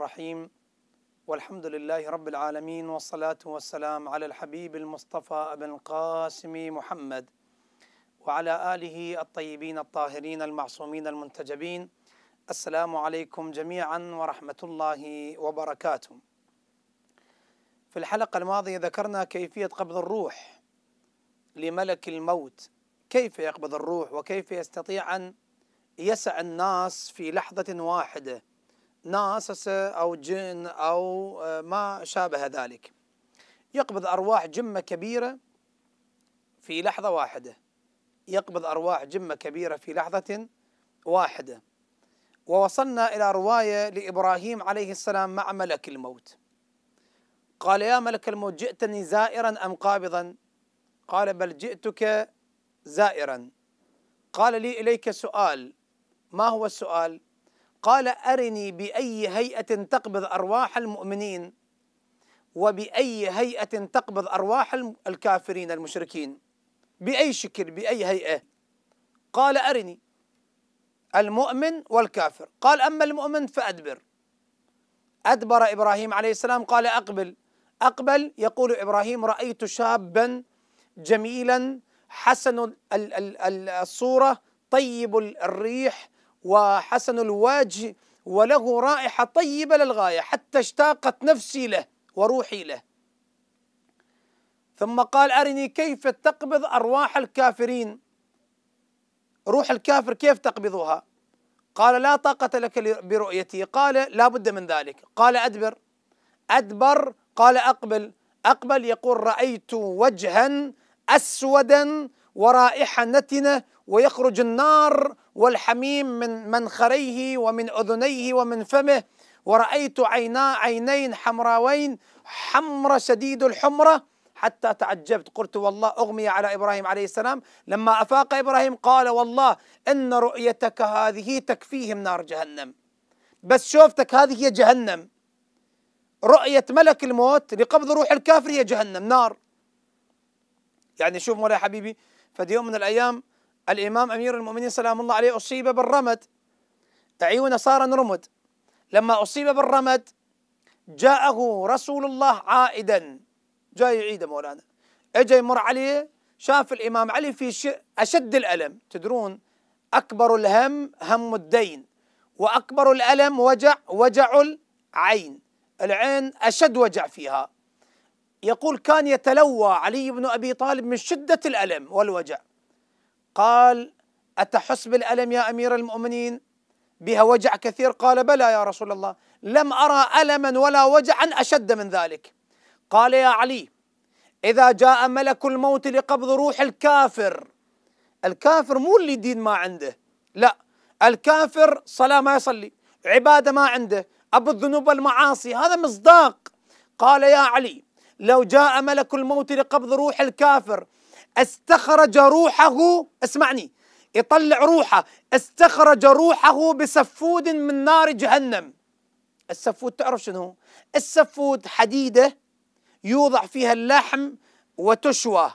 الرحيم والحمد لله رب العالمين والصلاة والسلام على الحبيب المصطفى أبن القاسم محمد وعلى آله الطيبين الطاهرين المعصومين المنتجبين السلام عليكم جميعا ورحمة الله وبركاته في الحلقة الماضية ذكرنا كيفية قبض الروح لملك الموت كيف يقبض الروح وكيف يستطيع أن يسع الناس في لحظة واحدة ناس أو جن أو آه، ما شابه ذلك يقبض أرواح جمة كبيرة في لحظة واحدة يقبض أرواح جمة كبيرة في لحظة واحدة ووصلنا إلى رواية لإبراهيم عليه السلام مع ملك الموت قال يا ملك الموت جئتني زائرا أم قابضا قال بل جئتك زائرا قال لي إليك سؤال ما هو السؤال قال أرني بأي هيئة تقبض أرواح المؤمنين وبأي هيئة تقبض أرواح الكافرين المشركين بأي شكل بأي هيئة قال أرني المؤمن والكافر قال أما المؤمن فأدبر أدبر إبراهيم عليه السلام قال أقبل أقبل يقول إبراهيم رأيت شابا جميلا حسن الصورة طيب الريح وحسن الوجه وله رائحة طيبة للغاية حتى اشتاقت نفسي له وروحي له ثم قال أرني كيف تقبض أرواح الكافرين روح الكافر كيف تقبضها قال لا طاقة لك برؤيتي قال لا بد من ذلك قال أدبر أدبر قال أقبل أقبل يقول رأيت وجها أسودا ورائحة نتنة ويخرج النار والحميم من منخريه ومن أذنيه ومن فمه ورأيت عينا عينين حمراوين حمرة شديد الحمرة حتى تعجبت قلت والله أغمي على إبراهيم عليه السلام لما أفاق إبراهيم قال والله إن رؤيتك هذه تكفيهم نار جهنم بس شوفتك هذه هي جهنم رؤية ملك الموت لقبض روح الكافر هي جهنم نار يعني شوف مولاي حبيبي فدي يوم من الأيام الإمام أمير المؤمنين سلام الله عليه أصيب بالرمد عيونه صار رمد لما أصيب بالرمد جاءه رسول الله عائدا جاي يعيده مولانا اجى يمر عليه شاف الإمام علي في شيء أشد الألم تدرون أكبر الهم هم الدين وأكبر الألم وجع وجع العين العين أشد وجع فيها يقول كان يتلوى علي بن ابي طالب من شده الالم والوجع قال اتحس بالالم يا امير المؤمنين بها وجع كثير قال بلى يا رسول الله لم ارى الما ولا وجعا اشد من ذلك قال يا علي اذا جاء ملك الموت لقبض روح الكافر الكافر مو اللي دين ما عنده لا الكافر صلاه ما يصلي عباده ما عنده ابو الذنوب والمعاصي هذا مصداق قال يا علي لو جاء ملك الموت لقبض روح الكافر استخرج روحه اسمعني يطلع روحه استخرج روحه بسفود من نار جهنم السفود تعرف شنو السفود حديدة يوضع فيها اللحم وتشوى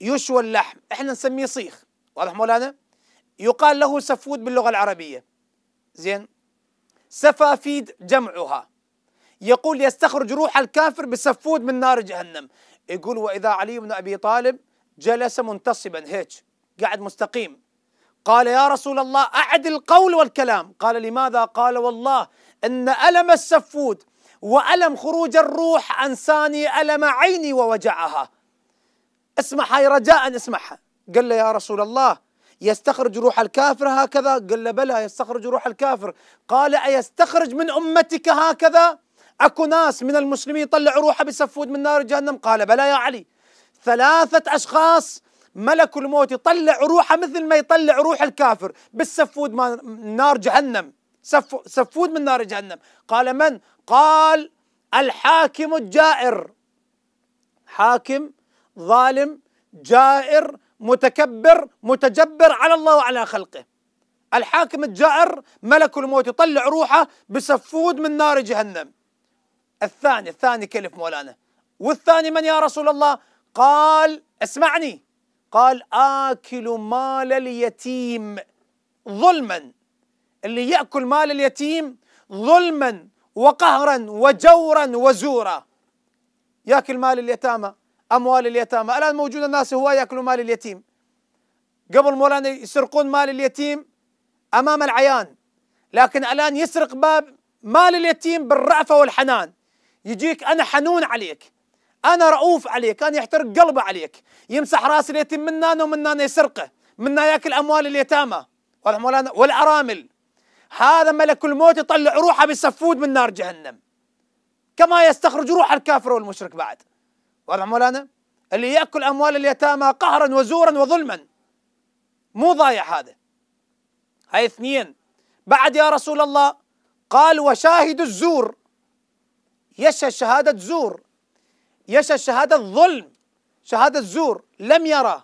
يشوى اللحم احنا نسميه صيخ واضح مولانا يقال له سفود باللغة العربية زين سفافيد جمعها يقول يستخرج روح الكافر بسفود من نار جهنم يقول وإذا علي بن أبي طالب جلس منتصبا هيك قاعد مستقيم قال يا رسول الله أعد القول والكلام قال لماذا قال والله إن ألم السفود وألم خروج الروح أنساني ألم عيني ووجعها اسمع هاي رجاء اسمعها قال له يا رسول الله يستخرج روح الكافر هكذا قال له بلى يستخرج روح الكافر قال أيستخرج من أمتك هكذا اكو ناس من المسلمين طلعوا روحه بسفود من نار جهنم قال بلى يا علي ثلاثه اشخاص ملك الموت يطلع روحه مثل ما يطلع روح الكافر بالسفود من نار جهنم سف سفود من نار جهنم قال من قال الحاكم الجائر حاكم ظالم جائر متكبر متجبر على الله وعلى خلقه الحاكم الجائر ملك الموت يطلع روحه بسفود من نار جهنم الثاني الثاني كلف مولانا والثاني من يا رسول الله قال اسمعني قال آكل مال اليتيم ظلما اللي يأكل مال اليتيم ظلما وقهرا وجورا وزورا ياكل مال اليتامى أموال اليتامى الآن موجود الناس هو يأكلوا مال اليتيم قبل مولانا يسرقون مال اليتيم أمام العيان لكن الآن يسرق باب مال اليتيم بالرأفة والحنان يجيك انا حنون عليك انا رؤوف عليك انا يحترق قلبه عليك يمسح راس اليتيم من هنا ومن هنا يسرقه من ياكل اموال اليتامى والارامل هذا ملك الموت يطلع روحه بسفود من نار جهنم كما يستخرج روح الكافر والمشرك بعد واضح مولانا اللي ياكل اموال اليتامى قهرا وزورا وظلما مو ضايع هذا هاي اثنين بعد يا رسول الله قال وشاهد الزور يشهد شهادة زور يشهد شهادة ظلم شهادة زور لم يرى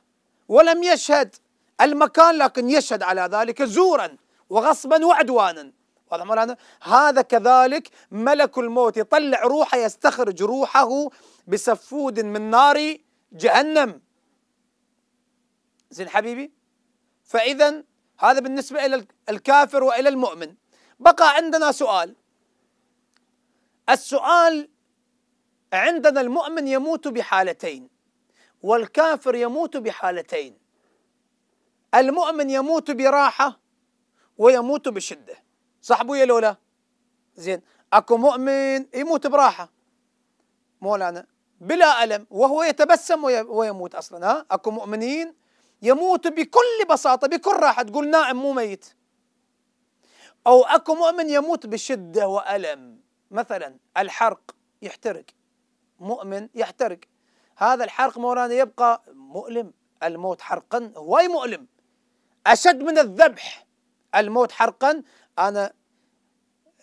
ولم يشهد المكان لكن يشهد على ذلك زورا وغصبا وعدوانا هذا كذلك ملك الموت يطلع روحه يستخرج روحه بسفود من نار جهنم زين حبيبي فإذا هذا بالنسبة إلى الكافر وإلى المؤمن بقى عندنا سؤال السؤال عندنا المؤمن يموت بحالتين والكافر يموت بحالتين المؤمن يموت براحه ويموت بشده صح بويا لولا زين اكو مؤمن يموت براحه مولانا بلا الم وهو يتبسم ويموت اصلا ها اكو مؤمنين يموت بكل بساطه بكل راحه تقول نائم مو ميت او اكو مؤمن يموت بشده والم مثلا الحرق يحترق مؤمن يحترق هذا الحرق مولانا يبقى مؤلم الموت حرقا هو مؤلم أشد من الذبح الموت حرقا أنا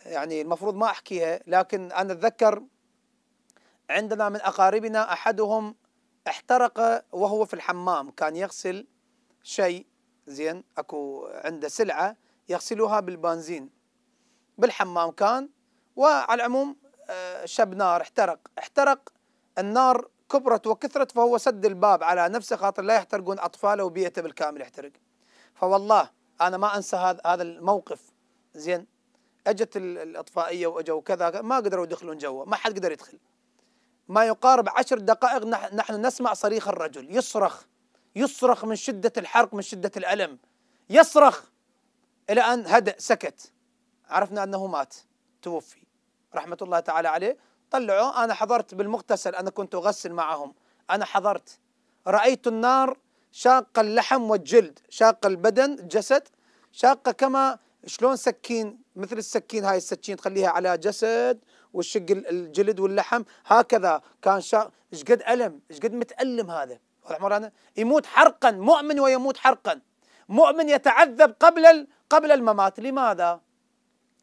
يعني المفروض ما أحكيها لكن أنا أتذكر عندنا من أقاربنا أحدهم احترق وهو في الحمام كان يغسل شيء زين اكو عنده سلعه يغسلها بالبنزين بالحمام كان وعلى العموم آه، شب نار احترق احترق النار كبرت وكثرت فهو سد الباب على نفسه خاطر لا يحترقون أطفاله وبيئته بالكامل يحترق فوالله أنا ما أنسى هذا هذا الموقف زين اجت الاطفائيه واجوا كذا ما قدروا يدخلون جوا ما حد قدر يدخل ما يقارب عشر دقائق نحن نسمع صريخ الرجل يصرخ يصرخ من شده الحرق من شده الالم يصرخ الى ان هدأ سكت عرفنا انه مات توفي رحمه الله تعالى عليه طلعوا انا حضرت بالمغتسل انا كنت اغسل معهم انا حضرت رايت النار شاق اللحم والجلد شاق البدن الجسد شاقه كما شلون سكين مثل السكين هاي السكين تخليها على جسد والشق الجلد واللحم هكذا كان شاق ايش قد الم ايش قد متالم هذا واضح مولانا يموت حرقا مؤمن ويموت حرقا مؤمن يتعذب قبل قبل الممات لماذا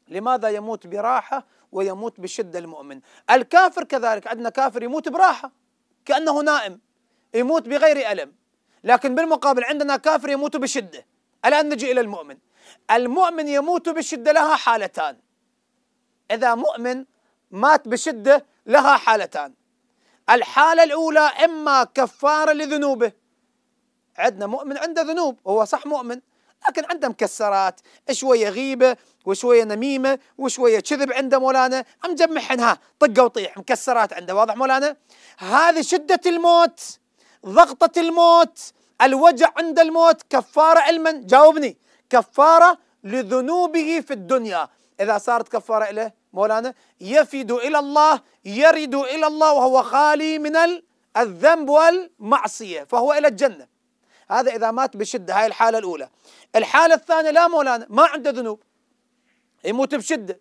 لماذا يموت براحه ويموت بشدة المؤمن الكافر كذلك عندنا كافر يموت براحة كأنه نائم يموت بغير ألم لكن بالمقابل عندنا كافر يموت بشدة الآن نجي إلى المؤمن المؤمن يموت بشدة لها حالتان إذا مؤمن مات بشدة لها حالتان الحالة الأولى إما كفارة لذنوبه عندنا مؤمن عنده ذنوب هو صح مؤمن لكن عنده مكسرات شويه غيبه وشويه نميمه وشويه كذب عنده مولانا مجمعهن ها طقه وطيح مكسرات عنده واضح مولانا هذه شده الموت ضغطه الموت الوجع عند الموت كفاره علما جاوبني كفاره لذنوبه في الدنيا اذا صارت كفاره له مولانا يفد الى الله يرد الى الله وهو خالي من الذنب والمعصيه فهو الى الجنه هذا إذا مات بشدة هاي الحالة الأولى الحالة الثانية لا مولانا ما عنده ذنوب يموت بشدة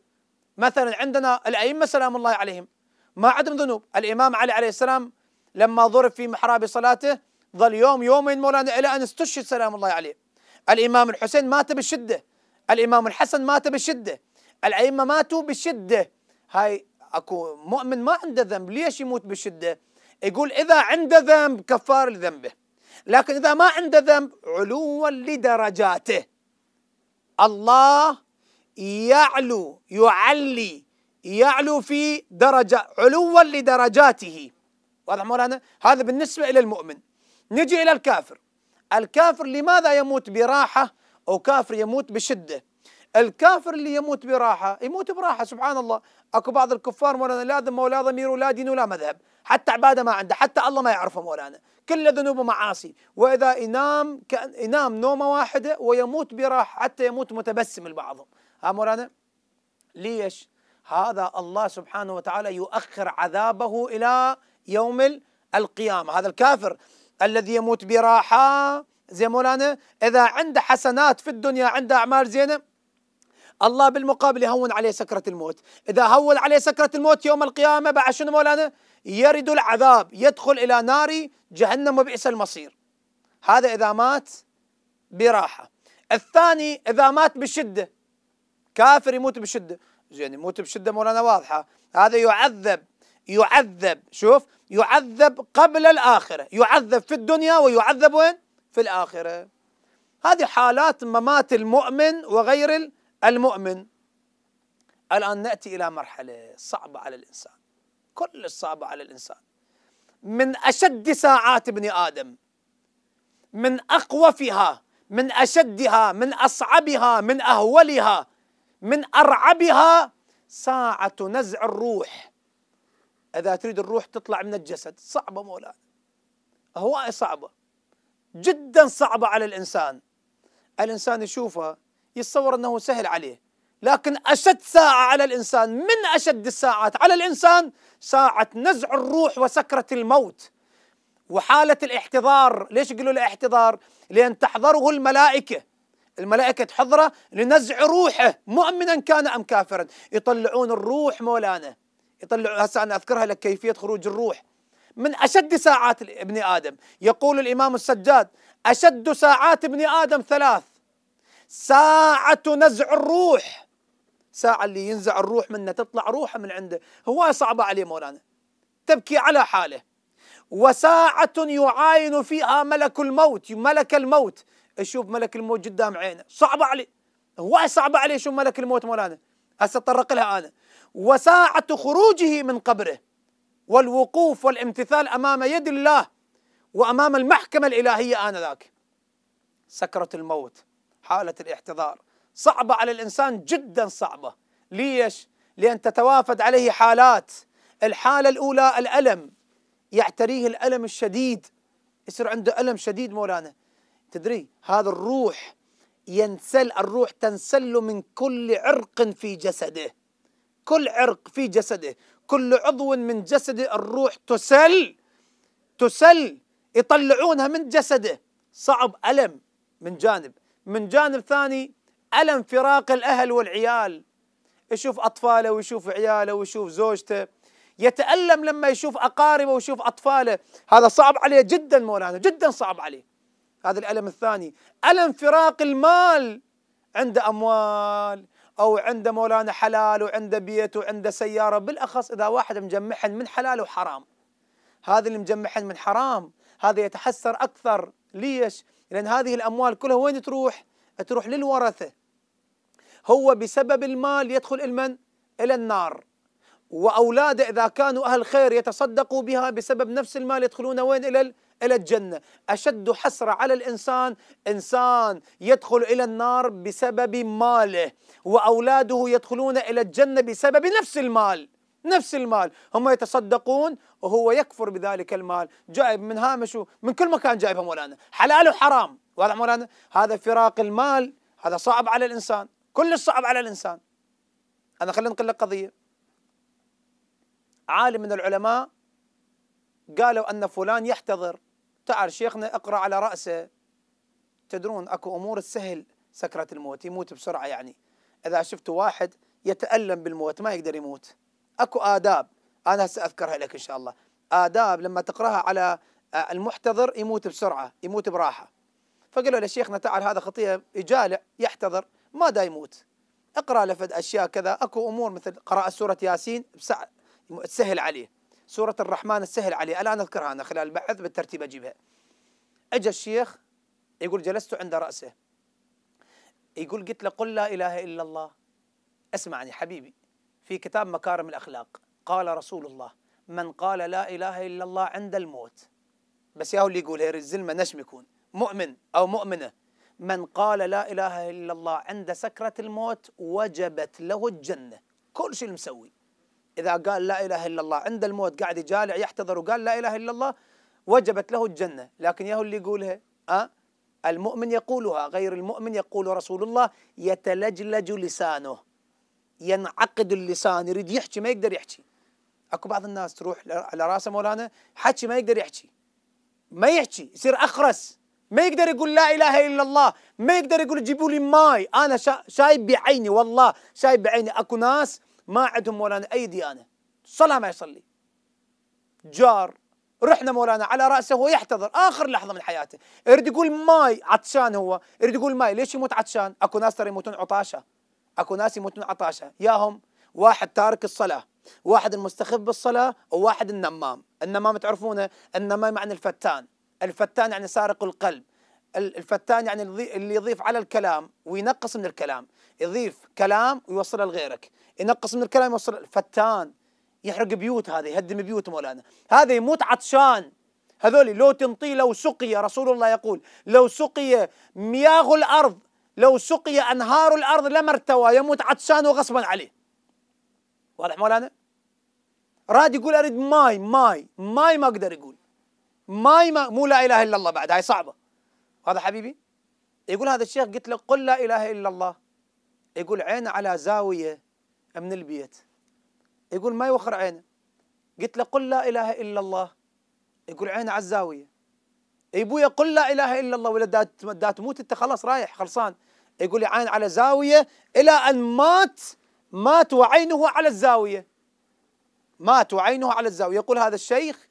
مثلا عندنا الأئمة سلام الله عليهم ما عندهم ذنوب الإمام علي عليه السلام لما ضرب في محراب صلاته ظل يوم يومين مولانا إلى أن استشهد سلام الله عليه الإمام الحسين مات بالشدة الإمام الحسن مات بالشدة الأئمة ماتوا بالشدة هاي أكو مؤمن ما عنده ذنب ليش يموت بالشدة يقول إذا عنده ذنب كفار لذنبه لكن إذا ما عنده ذنب علوا لدرجاته الله يعلو يعلي يعلو في درجة علوا لدرجاته واضح مولانا هذا بالنسبة إلى المؤمن نجي إلى الكافر الكافر لماذا يموت براحة أو كافر يموت بشدة الكافر اللي يموت براحه يموت براحه سبحان الله اكو بعض الكفار مولانا لا ذمه ولا ضمير ولا دين ولا مذهب حتى عباده ما عنده حتى الله ما يعرفه مولانا كل ذنوبه معاصي واذا ينام كأن ينام نومه واحده ويموت براحه حتى يموت متبسم لبعضهم ها مولانا ليش هذا الله سبحانه وتعالى يؤخر عذابه الى يوم القيامه هذا الكافر الذي يموت براحه زي مولانا اذا عنده حسنات في الدنيا عنده اعمال زينه الله بالمقابل يهون عليه سكرة الموت إذا هون عليه سكرة الموت يوم القيامة بعد شنو مولانا يرد العذاب يدخل إلى نار جهنم وبئس المصير هذا إذا مات براحة الثاني إذا مات بشدة كافر يموت بشدة زين يموت بشدة مولانا واضحة هذا يعذب يعذب شوف يعذب قبل الآخرة يعذب في الدنيا ويعذب وين في الآخرة هذه حالات ممات المؤمن وغير المؤمن الآن نأتي إلى مرحلة صعبة على الإنسان كل صعبة على الإنسان من أشد ساعات ابن آدم من أقوفها من أشدها من أصعبها من أهولها من أرعبها ساعة نزع الروح إذا تريد الروح تطلع من الجسد صعبة مولانا هواية صعبة جدا صعبة على الإنسان الإنسان يشوفها يتصور انه سهل عليه لكن اشد ساعه على الانسان من اشد الساعات على الانسان ساعه نزع الروح وسكره الموت وحاله الاحتضار ليش يقولوا له احتضار لان تحضره الملائكه الملائكة تحضره لنزع روحه مؤمنا كان أم كافرا يطلعون الروح مولانا يطلعوا هسه أنا أذكرها لك كيفية خروج الروح من أشد ساعات ابن آدم يقول الإمام السجاد أشد ساعات ابن آدم ثلاث ساعة نزع الروح ساعة اللي ينزع الروح منه تطلع روحه من عنده هو صعبة عليه مولانا تبكي على حاله وساعة يعاين فيها ملك الموت ملك الموت يشوف ملك الموت قدام عينه صعبة عليه هو صعبة عليه يشوف ملك الموت مولانا هسه اتطرق لها انا وساعة خروجه من قبره والوقوف والامتثال امام يد الله وامام المحكمة الالهية انذاك سكرة الموت حالة الاحتضار صعبة على الإنسان جدا صعبة ليش؟ لأن تتوافد عليه حالات الحالة الأولى الألم يعتريه الألم الشديد يصير عنده ألم شديد مولانا تدري هذا الروح ينسل الروح تنسل من كل عرق في جسده كل عرق في جسده كل عضو من جسده الروح تسل تسل يطلعونها من جسده صعب ألم من جانب من جانب ثاني ألم فراق الأهل والعيال يشوف أطفاله ويشوف عياله ويشوف زوجته يتألم لما يشوف أقاربه ويشوف أطفاله هذا صعب عليه جدا مولانا جدا صعب عليه هذا الألم الثاني ألم فراق المال عنده أموال أو عنده مولانا حلال وعنده بيت وعنده سيارة بالأخص إذا واحد مجمعهن من حلال وحرام هذا اللي مجمعهن من حرام هذا يتحسر أكثر ليش؟ لأن هذه الأموال كلها وين تروح؟ تروح للورثة هو بسبب المال يدخل المن إلى النار وأولاده إذا كانوا أهل خير يتصدقوا بها بسبب نفس المال يدخلون وين إلى إلى الجنة أشد حسرة على الإنسان إنسان يدخل إلى النار بسبب ماله وأولاده يدخلون إلى الجنة بسبب نفس المال نفس المال هم يتصدقون وهو يكفر بذلك المال جايب من هامشه من كل مكان جايبها مولانا حلال وحرام واضح مولانا هذا فراق المال هذا صعب على الإنسان كل الصعب على الإنسان أنا خلينا نقول لك قضية عالم من العلماء قالوا أن فلان يحتضر تعال شيخنا اقرأ على رأسه تدرون أكو أمور السهل سكرة الموت يموت بسرعة يعني إذا شفت واحد يتألم بالموت ما يقدر يموت اكو اداب انا هسه اذكرها لك ان شاء الله اداب لما تقراها على آه، المحتضر يموت بسرعه يموت براحه فقالوا له شيخنا تعال هذا خطيه يجالع يحتضر ما دا يموت اقرا له اشياء كذا اكو امور مثل قراءه سوره ياسين تسهل عليه سوره الرحمن تسهل عليه الان اذكرها انا خلال البحث بالترتيب اجيبها اجى الشيخ يقول جلست عند راسه يقول قلت له قل لا اله الا الله اسمعني حبيبي في كتاب مكارم الأخلاق قال رسول الله من قال لا إله إلا الله عند الموت بس ياهو اللي يقولها الزلمة نشم يكون مؤمن أو مؤمنة من قال لا إله إلا الله عند سكرة الموت وجبت له الجنة كل شيء مسوي إذا قال لا إله إلا الله عند الموت قاعد يجالع يحتضر وقال لا إله إلا الله وجبت له الجنة لكن ياهو اللي يقولها أه؟ المؤمن يقولها غير المؤمن يقول رسول الله يتلجلج لسانه ينعقد اللسان يريد يحكي ما يقدر يحكي اكو بعض الناس تروح على راسه مولانا حكي ما يقدر يحكي ما يحكي يصير اخرس ما يقدر يقول لا اله الا الله ما يقدر يقول جيبوا لي ماي انا شا... شايب بعيني والله شايب بعيني اكو ناس ما عندهم مولانا اي ديانه صلاه ما يصلي جار رحنا مولانا على راسه هو يحتضر اخر لحظه من حياته يريد يقول ماي عطشان هو يريد يقول ماي ليش يموت عطشان اكو ناس ترى يموتون عطاشه اكو ناس يموتون عطاشة ياهم واحد تارك الصلاة واحد المستخف بالصلاة وواحد النمام النمام تعرفونه النمام يعني الفتان الفتان يعني سارق القلب الفتان يعني اللي يضيف على الكلام وينقص من الكلام يضيف كلام ويوصله لغيرك ينقص من الكلام يوصل الفتان يحرق بيوت هذا يهدم بيوت مولانا هذا يموت عطشان هذول لو تنطي لو سقي رسول الله يقول لو سقي مياه الأرض لو سقي أنهار الأرض لما ارتوى يموت عطشان وغصبا عليه واضح مولانا؟ راد يقول أريد ماي ماي ماي ما أقدر يقول ماي ما مو لا إله إلا الله بعد هاي صعبة هذا حبيبي؟ يقول هذا الشيخ قلت له قل لا إله إلا الله يقول عينه على زاوية من البيت يقول ما يوخر عينه قلت له قل لا إله إلا الله يقول عينه على الزاوية يا ابويا قل لا اله الا الله ولا دا تموت انت خلاص رايح خلصان يقول لي عين على زاويه الى ان مات مات وعينه على الزاويه مات وعينه على الزاويه يقول هذا الشيخ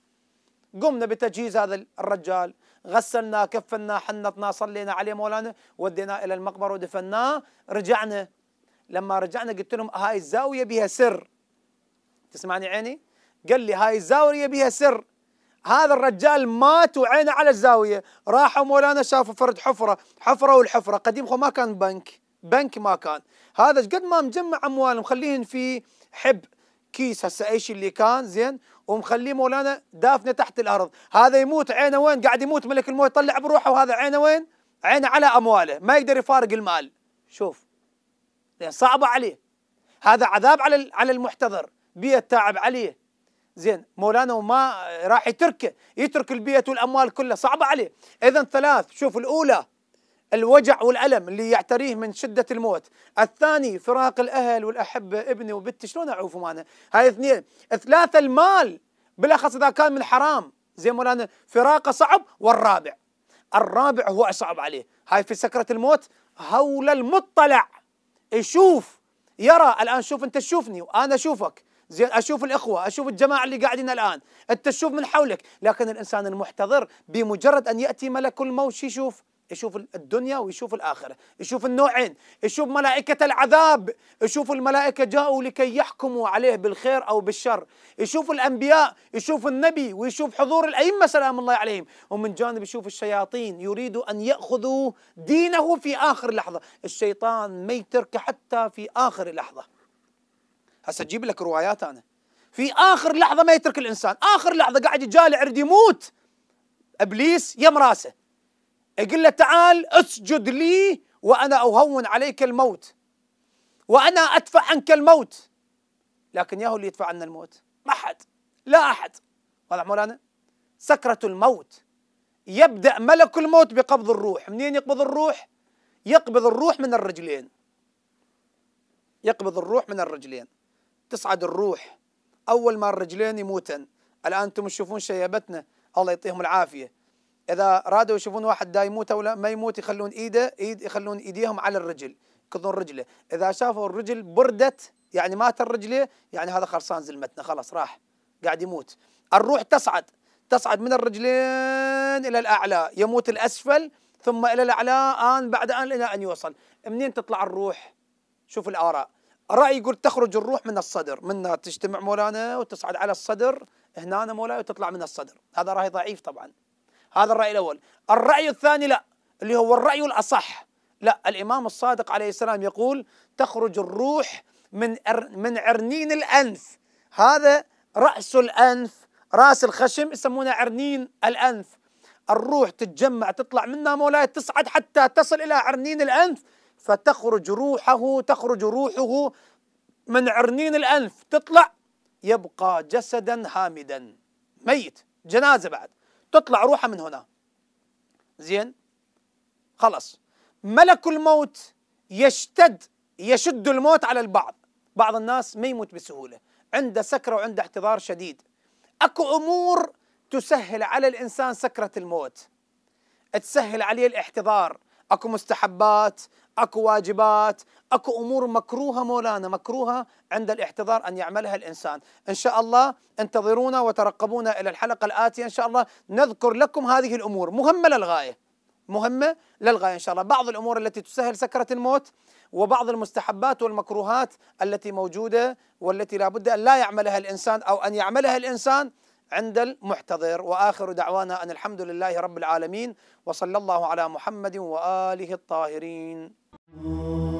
قمنا بتجهيز هذا الرجال غسلناه كفناه حنطناه صلينا عليه مولانا وديناه الى المقبره ودفناه رجعنا لما رجعنا قلت لهم هاي الزاويه بها سر تسمعني عيني قال لي هاي الزاويه بها سر هذا الرجال مات وعينه على الزاويه راحوا مولانا شافوا فرد حفره حفره والحفره قديم ما كان بنك بنك ما كان هذا قد ما مجمع اموال مخليهن في حب كيس هسه اي شيء اللي كان زين ومخليه مولانا دافنه تحت الارض هذا يموت عينه وين قاعد يموت ملك الموت يطلع بروحه وهذا عينه وين عينه على امواله ما يقدر يفارق المال شوف صعبه عليه هذا عذاب على على المحتضر بيئه التعب عليه زين مولانا وما راح يتركه يترك البيت والأموال كلها صعبة عليه إذا ثلاث شوف الأولى الوجع والألم اللي يعتريه من شدة الموت الثاني فراق الأهل والأحبة ابني وبنتي شلون أعوفهم أنا هاي اثنين ثلاثة المال بالأخص إذا كان من حرام زي مولانا فراقه صعب والرابع الرابع هو أصعب عليه هاي في سكرة الموت هول المطلع يشوف يرى الآن شوف أنت تشوفني وأنا أشوفك زين اشوف الاخوه اشوف الجماعه اللي قاعدين الان انت تشوف من حولك لكن الانسان المحتضر بمجرد ان ياتي ملك الموت يشوف يشوف الدنيا ويشوف الآخرة يشوف النوعين يشوف ملائكة العذاب يشوف الملائكة جاءوا لكي يحكموا عليه بالخير أو بالشر يشوف الأنبياء يشوف النبي ويشوف حضور الأئمة سلام الله عليهم ومن جانب يشوف الشياطين يريد أن يأخذوا دينه في آخر لحظة الشيطان ما يترك حتى في آخر لحظة هسه اجيب لك روايات انا في اخر لحظه ما يترك الانسان اخر لحظه قاعد يجالع عرض يموت ابليس يم راسه يقول له تعال اسجد لي وانا اهون عليك الموت وانا ادفع عنك الموت لكن يا هو اللي يدفع عنا الموت ما حد لا احد واضح مولانا سكره الموت يبدا ملك الموت بقبض الروح منين يقبض الروح يقبض الروح من الرجلين يقبض الروح من الرجلين تصعد الروح أول ما الرجلين يموتن الآن أنتم تشوفون شيبتنا الله يعطيهم العافية إذا رادوا يشوفون واحد دا يموت أو لا ما يموت يخلون إيده إيد يخلون إيديهم على الرجل يكضون رجله إذا شافوا الرجل بردت يعني مات الرجل يعني هذا خرسان زلمتنا خلاص راح قاعد يموت الروح تصعد تصعد من الرجلين إلى الأعلى يموت الأسفل ثم إلى الأعلى آن بعد آن إلى أن يوصل منين تطلع الروح شوف الآراء الرأي يقول تخرج الروح من الصدر من تجتمع مولانا وتصعد على الصدر هنا مولاي وتطلع من الصدر هذا رأي ضعيف طبعا هذا الرأي الأول الرأي الثاني لا اللي هو الرأي الأصح لا الإمام الصادق عليه السلام يقول تخرج الروح من من عرنين الأنف هذا رأس الأنف راس الخشم يسمونه عرنين الأنف الروح تتجمع تطلع منها مولاي تصعد حتى تصل إلى عرنين الأنف فتخرج روحه تخرج روحه من عرنين الأنف تطلع يبقى جسدا هامدا ميت جنازة بعد تطلع روحه من هنا زين خلاص ملك الموت يشتد يشد الموت على البعض بعض الناس ما يموت بسهولة عنده سكرة وعنده احتضار شديد أكو أمور تسهل على الإنسان سكرة الموت تسهل عليه الاحتضار اكو مستحبات اكو واجبات اكو امور مكروهه مولانا مكروهه عند الاحتضار ان يعملها الانسان ان شاء الله انتظرونا وترقبونا الى الحلقه الاتيه ان شاء الله نذكر لكم هذه الامور مهمه للغايه مهمه للغايه ان شاء الله بعض الامور التي تسهل سكره الموت وبعض المستحبات والمكروهات التي موجوده والتي لا بد ان لا يعملها الانسان او ان يعملها الانسان عند المحتضر واخر دعوانا ان الحمد لله رب العالمين وصلى الله على محمد واله الطاهرين.